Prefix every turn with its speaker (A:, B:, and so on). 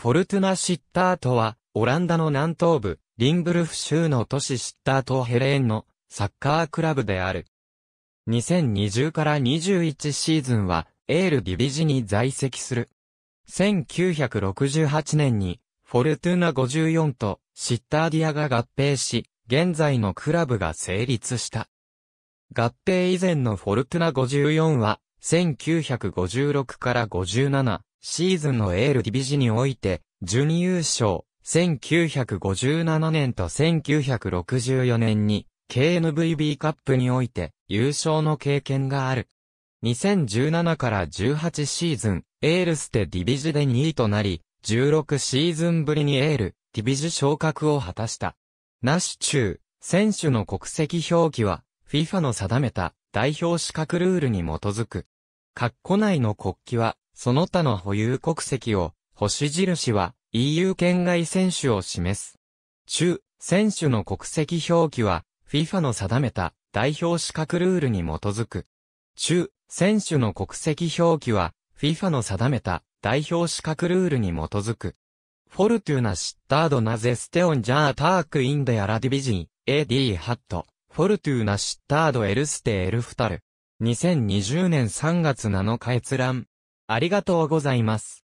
A: フォルトゥナ・シッター
B: トは、オランダの南東部、リンブルフ州の都市シッタート・ヘレーンのサッカークラブである。2020から21シーズンは、エールディビジに在籍する。1968年に、フォルトゥナ54とシッターディアが合併し、現在のクラブが成立した。合併以前のフォルトゥナ54は、1956から57、シーズンのエールディビジにおいて、準優勝、1957年と1964年に、KNVB カップにおいて、優勝の経験がある。2017から18シーズン、エールステディビジで2位となり、16シーズンぶりにエール、ディビジ昇格を果たした。ナッシュ中、選手の国籍表記は、FIFA の定めた代表資格ルールに基づく。括弧内の国旗は、その他の保有国籍を、星印は EU 圏外選手を示す。中、選手の国籍表記は FIFA の定めた代表資格ルールに基づく。中、選手の国籍表記は FIFA の定めた代表資格ルールに基づく。フォルトゥナシッタードナゼステオンジャータークインデアラディビジン、AD ハット、フォルトゥナシッタードエルステエルフタル。2020年3月7日閲
A: 覧。ありがとうございます。